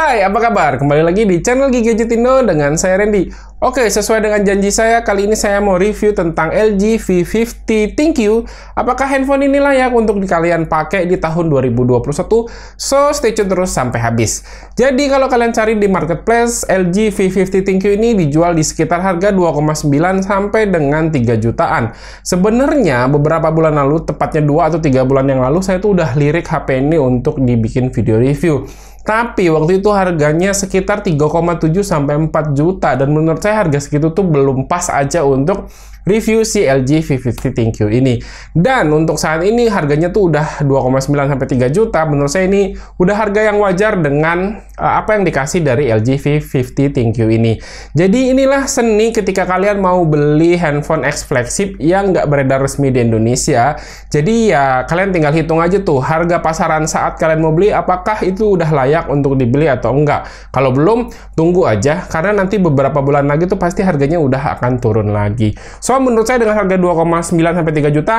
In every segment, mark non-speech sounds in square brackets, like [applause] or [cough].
Hai, apa kabar? Kembali lagi di channel Gigi Jutindo dengan saya Randy. Oke, sesuai dengan janji saya, kali ini saya mau review tentang LG V50 ThinQ. Apakah handphone ini layak untuk kalian pakai di tahun 2021? So, stay tune terus sampai habis. Jadi, kalau kalian cari di marketplace, LG V50 ThinQ ini dijual di sekitar harga 2,9 sampai dengan 3 jutaan. Sebenarnya, beberapa bulan lalu, tepatnya 2 atau 3 bulan yang lalu, saya tuh udah lirik HP ini untuk dibikin video review. Tapi waktu itu harganya sekitar 3,7 sampai 4 juta dan menurut saya harga segitu tuh belum pas aja untuk review si LG V50 ThinQ ini. Dan untuk saat ini harganya tuh udah 2,9 sampai 3 juta. Menurut saya ini udah harga yang wajar dengan uh, apa yang dikasih dari LG V50 ThinQ ini. Jadi inilah seni ketika kalian mau beli handphone X flagship yang nggak beredar resmi di Indonesia. Jadi ya kalian tinggal hitung aja tuh harga pasaran saat kalian mau beli apakah itu udah layak untuk dibeli atau enggak. Kalau belum tunggu aja karena nanti beberapa bulan lagi tuh pasti harganya udah akan turun lagi. So menurut saya dengan harga 2,9 sampai 3 juta,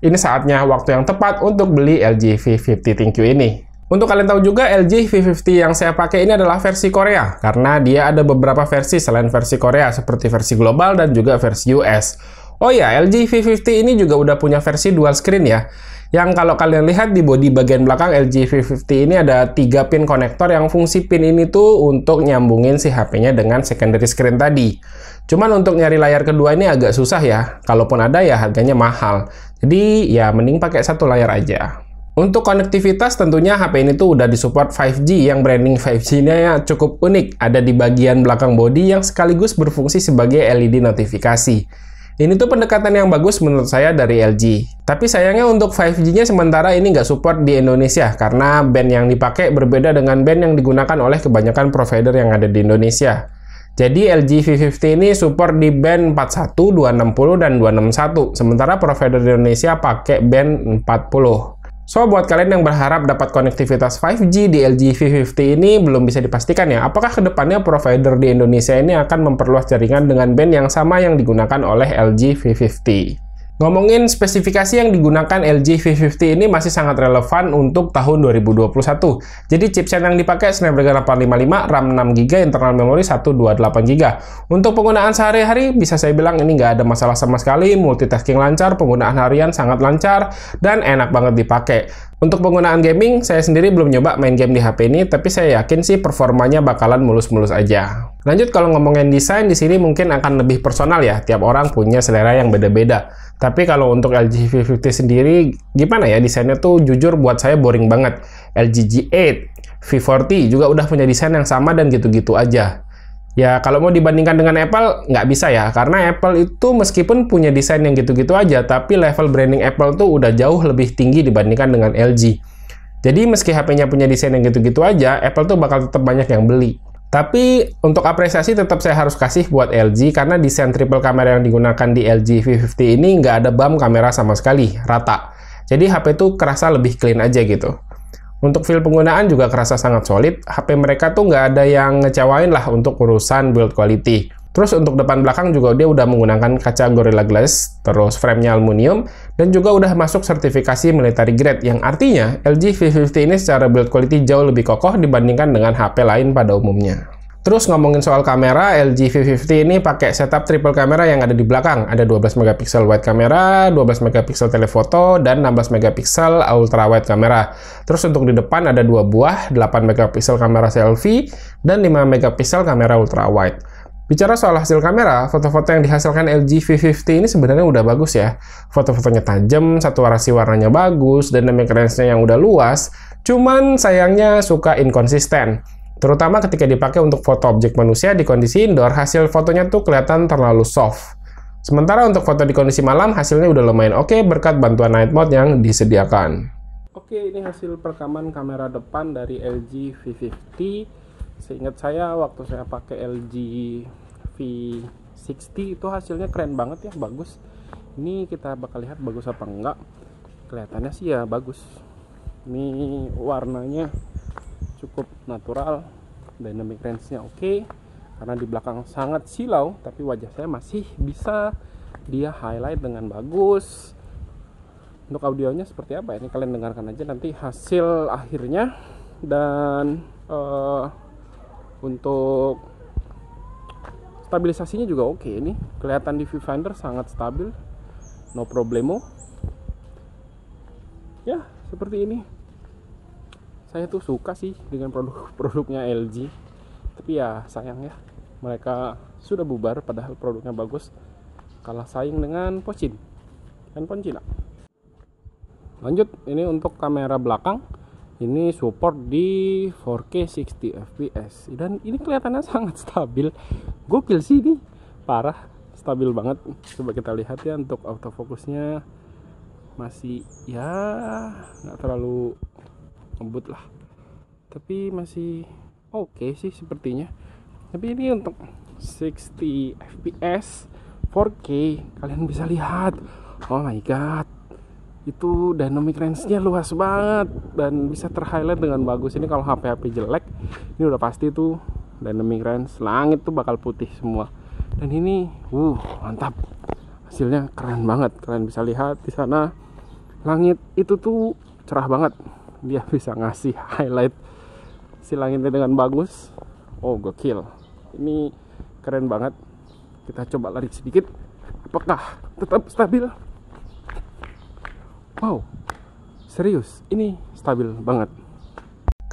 ini saatnya waktu yang tepat untuk beli LG V50 ThinQ ini. Untuk kalian tahu juga LG V50 yang saya pakai ini adalah versi Korea karena dia ada beberapa versi selain versi Korea seperti versi global dan juga versi US. Oh ya, LG V50 ini juga udah punya versi dual screen ya. Yang kalau kalian lihat di bodi bagian belakang LG V50 ini ada 3 pin konektor yang fungsi pin ini tuh untuk nyambungin si HP-nya dengan secondary screen tadi. Cuman untuk nyari layar kedua ini agak susah ya. Kalaupun ada ya harganya mahal. Jadi ya mending pakai satu layar aja. Untuk konektivitas tentunya HP ini tuh udah disupport 5G yang branding 5G-nya ya cukup unik. Ada di bagian belakang body yang sekaligus berfungsi sebagai LED notifikasi. Ini tuh pendekatan yang bagus menurut saya dari LG. Tapi sayangnya untuk 5G-nya sementara ini nggak support di Indonesia karena band yang dipakai berbeda dengan band yang digunakan oleh kebanyakan provider yang ada di Indonesia. Jadi LG V50 ini support di band 41, 260, dan 261, sementara provider di Indonesia pakai band 40. So, buat kalian yang berharap dapat konektivitas 5G di LG V50 ini belum bisa dipastikan ya, apakah kedepannya provider di Indonesia ini akan memperluas jaringan dengan band yang sama yang digunakan oleh LG V50. Ngomongin spesifikasi yang digunakan LG V50 ini masih sangat relevan untuk tahun 2021. Jadi chipset yang dipakai Snapdragon 855, RAM 6GB, internal memory 128GB. Untuk penggunaan sehari-hari, bisa saya bilang ini nggak ada masalah sama sekali, multitasking lancar, penggunaan harian sangat lancar, dan enak banget dipakai. Untuk penggunaan gaming, saya sendiri belum nyoba main game di HP ini, tapi saya yakin sih performanya bakalan mulus-mulus aja. Lanjut kalau ngomongin desain, di sini mungkin akan lebih personal ya, tiap orang punya selera yang beda-beda. Tapi kalau untuk LG V50 sendiri, gimana ya desainnya tuh jujur buat saya boring banget. LG G8, V40 juga udah punya desain yang sama dan gitu-gitu aja. Ya kalau mau dibandingkan dengan Apple, nggak bisa ya. Karena Apple itu meskipun punya desain yang gitu-gitu aja, tapi level branding Apple tuh udah jauh lebih tinggi dibandingkan dengan LG. Jadi meski HP-nya punya desain yang gitu-gitu aja, Apple tuh bakal tetap banyak yang beli. Tapi untuk apresiasi tetap saya harus kasih buat LG karena desain triple kamera yang digunakan di LG V50 ini nggak ada bump kamera sama sekali, rata. Jadi HP itu kerasa lebih clean aja gitu. Untuk feel penggunaan juga kerasa sangat solid, HP mereka tuh nggak ada yang ngecewain lah untuk urusan build quality. Terus untuk depan belakang juga dia udah menggunakan kaca Gorilla Glass, terus framenya aluminium, dan juga udah masuk sertifikasi military grade, yang artinya LG V50 ini secara build quality jauh lebih kokoh dibandingkan dengan HP lain pada umumnya. Terus ngomongin soal kamera, LG V50 ini pakai setup triple kamera yang ada di belakang. Ada 12 megapiksel wide kamera, 12 megapiksel telefoto, dan 16 megapiksel ultra wide kamera. Terus untuk di depan ada dua buah, 8 megapiksel kamera selfie, dan 5 megapiksel kamera ultra wide. Bicara soal hasil kamera, foto-foto yang dihasilkan LG V50 ini sebenarnya udah bagus ya. Foto-fotonya tajam, saturasi warnanya bagus, dan dynamic range-nya yang udah luas, cuman sayangnya suka inkonsisten. Terutama ketika dipakai untuk foto objek manusia di kondisi indoor, hasil fotonya tuh kelihatan terlalu soft. Sementara untuk foto di kondisi malam, hasilnya udah lumayan oke okay berkat bantuan night mode yang disediakan. Oke, ini hasil perekaman kamera depan dari LG V50 seingat saya waktu saya pakai LG V60 itu hasilnya keren banget ya bagus ini kita bakal lihat bagus apa enggak kelihatannya sih ya bagus ini warnanya cukup natural dynamic range nya oke okay. karena di belakang sangat silau tapi wajah saya masih bisa dia highlight dengan bagus untuk audionya seperti apa ini kalian dengarkan aja nanti hasil akhirnya dan uh, untuk stabilisasinya juga oke okay ini kelihatan di viewfinder sangat stabil no problemo ya seperti ini saya tuh suka sih dengan produk-produknya [laughs] LG tapi ya sayang ya mereka sudah bubar padahal produknya bagus kalah saing dengan POCIN handphone Cina lanjut ini untuk kamera belakang ini support di 4K 60 fps dan ini kelihatannya [laughs] sangat stabil gokil sih ini parah stabil banget coba kita lihat ya untuk autofocusnya masih ya nggak terlalu lembut lah tapi masih oke okay sih sepertinya tapi ini untuk 60 fps 4K kalian bisa lihat oh my god itu dynamic range-nya luas banget dan bisa terhighlight dengan bagus ini kalau HP HP jelek ini udah pasti tuh dynamic range langit tuh bakal putih semua dan ini uh mantap hasilnya keren banget kalian bisa lihat di sana langit itu tuh cerah banget dia [laughs] bisa ngasih highlight si langitnya dengan bagus oh gokil ini keren banget kita coba lari sedikit apakah tetap stabil wow serius ini stabil banget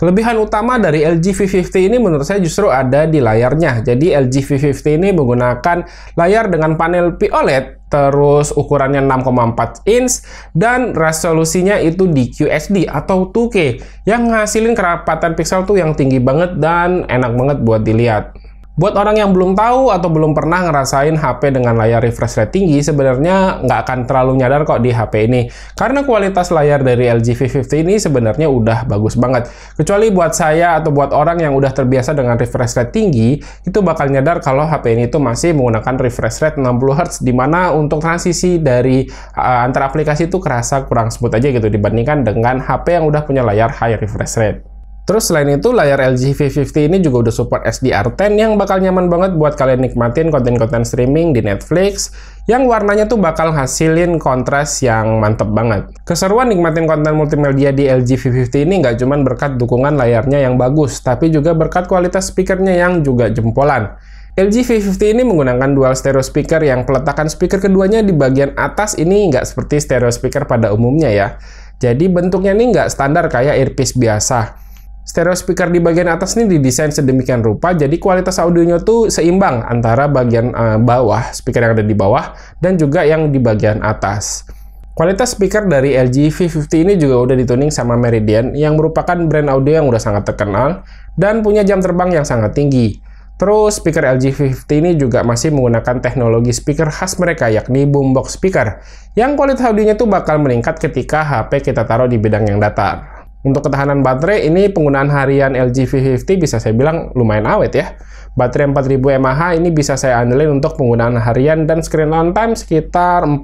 Kelebihan utama dari LG V50 ini menurut saya justru ada di layarnya. Jadi LG V50 ini menggunakan layar dengan panel P-OLED, terus ukurannya 6,4 inch, dan resolusinya itu di QHD atau 2K, yang ngasilin kerapatan pixel tuh yang tinggi banget dan enak banget buat dilihat. Buat orang yang belum tahu atau belum pernah ngerasain HP dengan layar refresh rate tinggi, sebenarnya nggak akan terlalu nyadar kok di HP ini. Karena kualitas layar dari LG V50 ini sebenarnya udah bagus banget. Kecuali buat saya atau buat orang yang udah terbiasa dengan refresh rate tinggi, itu bakal nyadar kalau HP ini itu masih menggunakan refresh rate 60Hz, dimana untuk transisi dari uh, eh, antara aplikasi itu kerasa kurang sebut aja gitu dibandingkan dengan HP yang udah punya layar high refresh rate. Terus selain itu layar LG V50 ini juga udah support HDR 10 yang bakal nyaman banget buat kalian nikmatin konten-konten streaming di Netflix yang warnanya tuh bakal hasilin kontras yang mantep banget. Keseruan nikmatin konten multimedia di LG V50 ini nggak cuma berkat dukungan layarnya yang bagus, tapi juga berkat kualitas speakernya yang juga jempolan. LG V50 ini menggunakan dual stereo speaker yang peletakan speaker keduanya di bagian atas ini nggak seperti stereo speaker pada umumnya ya. Jadi bentuknya ini nggak standar kayak earpiece biasa. Stereo speaker di bagian atas ini didesain sedemikian rupa, jadi kualitas audionya tuh seimbang antara bagian uh, bawah, speaker yang ada di bawah, dan juga yang di bagian atas. Kualitas speaker dari LG V50 ini juga udah dituning sama Meridian, yang merupakan brand audio yang udah sangat terkenal, dan punya jam terbang yang sangat tinggi. Terus, speaker LG V50 ini juga masih menggunakan teknologi speaker khas mereka, yakni boombox speaker, yang kualitas audionya tuh bakal meningkat ketika HP kita taruh di bidang yang datar. Untuk ketahanan baterai, ini penggunaan harian LG V50 bisa saya bilang lumayan awet ya. Baterai 4000 mAh ini bisa saya andelin untuk penggunaan harian dan screen on time sekitar 4,5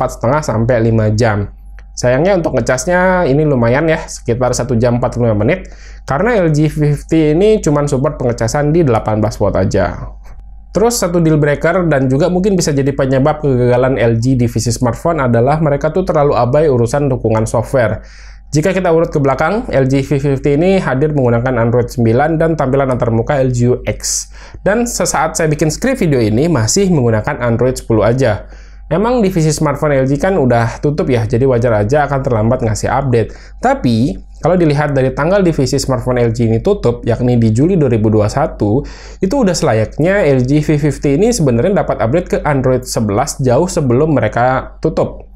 sampai 5 jam. Sayangnya untuk ngecasnya ini lumayan ya, sekitar 1 jam 45 menit, karena LG V50 ini cuma support pengecasan di 18 watt aja. Terus satu deal breaker dan juga mungkin bisa jadi penyebab kegagalan LG divisi smartphone adalah mereka tuh terlalu abai urusan dukungan software. Jika kita urut ke belakang, LG V50 ini hadir menggunakan Android 9 dan tampilan antarmuka LG UX. Dan sesaat saya bikin script video ini masih menggunakan Android 10 aja. Emang divisi smartphone LG kan udah tutup ya, jadi wajar aja akan terlambat ngasih update. Tapi, kalau dilihat dari tanggal divisi smartphone LG ini tutup, yakni di Juli 2021, itu udah selayaknya LG V50 ini sebenarnya dapat update ke Android 11 jauh sebelum mereka tutup.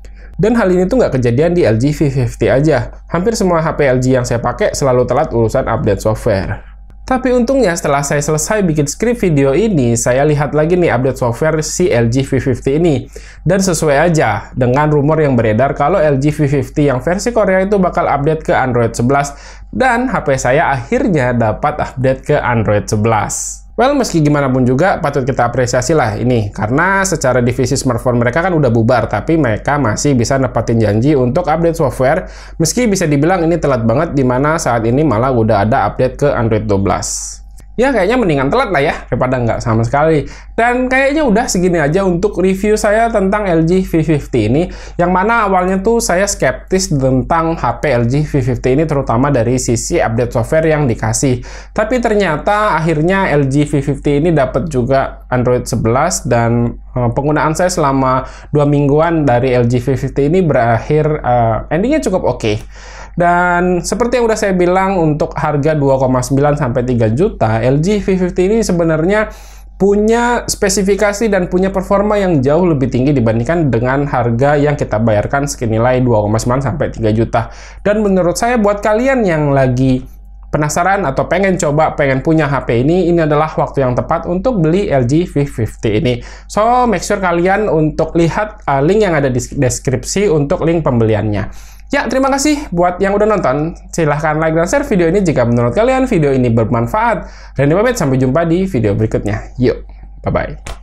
Dan hal ini tuh nggak kejadian di LG V50 aja. Hampir semua HP LG yang saya pakai selalu telat urusan update software. Tapi untungnya setelah saya selesai bikin script video ini, saya lihat lagi nih update software si LG V50 ini. Dan sesuai aja dengan rumor yang beredar kalau LG V50 yang versi Korea itu bakal update ke Android 11 dan HP saya akhirnya dapat update ke Android 11. Well, meski gimana pun juga patut kita apresiasi lah ini karena secara divisi smartphone mereka kan udah bubar tapi mereka masih bisa nepatin janji untuk update software meski bisa dibilang ini telat banget di mana saat ini malah udah ada update ke Android 12 ya kayaknya mendingan telat lah ya daripada nggak sama sekali dan kayaknya udah segini aja untuk review saya tentang LG V50 ini yang mana awalnya tuh saya skeptis tentang HP LG V50 ini terutama dari sisi update software yang dikasih tapi ternyata akhirnya LG V50 ini dapat juga Android 11 dan eh, penggunaan saya selama dua mingguan dari LG V50 ini berakhir uh, endingnya cukup oke okay. Dan seperti yang udah saya bilang untuk harga 2,9 sampai 3 juta, LG V50 ini sebenarnya punya spesifikasi dan punya performa yang jauh lebih tinggi dibandingkan dengan harga yang kita bayarkan sekinilai 2,9 sampai 3 juta. Dan menurut saya buat kalian yang lagi penasaran atau pengen coba, pengen punya HP ini, ini adalah waktu yang tepat untuk beli LG V50 ini. So, make sure kalian untuk lihat uh, link yang ada di deskripsi untuk link pembeliannya. Ya, terima kasih buat yang udah nonton. Silahkan like dan share video ini jika menurut kalian video ini bermanfaat. Randy pamit, sampai jumpa di video berikutnya. Yuk, bye-bye.